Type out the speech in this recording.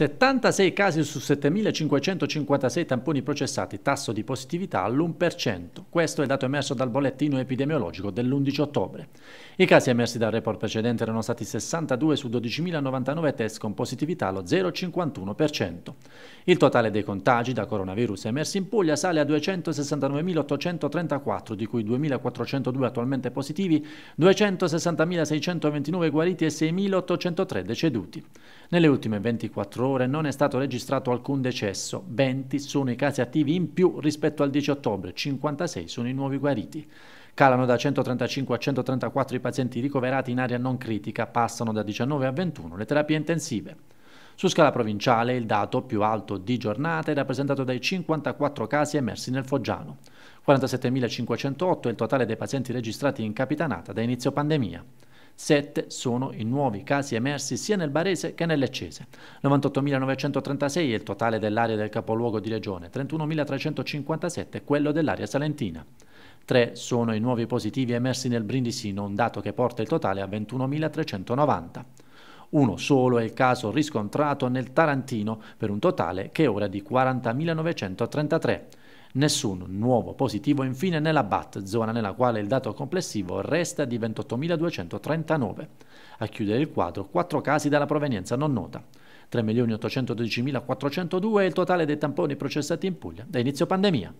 76 casi su 7.556 tamponi processati, tasso di positività all'1%. Questo è il dato emerso dal bollettino epidemiologico dell'11 ottobre. I casi emersi dal report precedente erano stati 62 su 12.099 test con positività allo 0,51%. Il totale dei contagi da coronavirus emersi in Puglia sale a 269.834, di cui 2.402 attualmente positivi, 260.629 guariti e 6.803 deceduti. Nelle ultime 24 ore ore non è stato registrato alcun decesso, 20 sono i casi attivi in più rispetto al 10 ottobre, 56 sono i nuovi guariti. Calano da 135 a 134 i pazienti ricoverati in area non critica, passano da 19 a 21 le terapie intensive. Su scala provinciale il dato più alto di giornata è rappresentato dai 54 casi emersi nel Foggiano. 47.508 è il totale dei pazienti registrati in Capitanata da inizio pandemia. 7 sono i nuovi casi emersi sia nel barese che nell'eccese. 98.936 è il totale dell'area del capoluogo di regione, 31.357 quello dell'area salentina. 3 sono i nuovi positivi emersi nel Brindisino, un dato che porta il totale a 21.390. Uno solo è il caso riscontrato nel Tarantino per un totale che è ora di 40.933 nessun nuovo positivo infine nella BAT, zona nella quale il dato complessivo resta di 28.239. A chiudere il quadro, quattro casi dalla provenienza non nota. 3.812.402 è il totale dei tamponi processati in Puglia da inizio pandemia.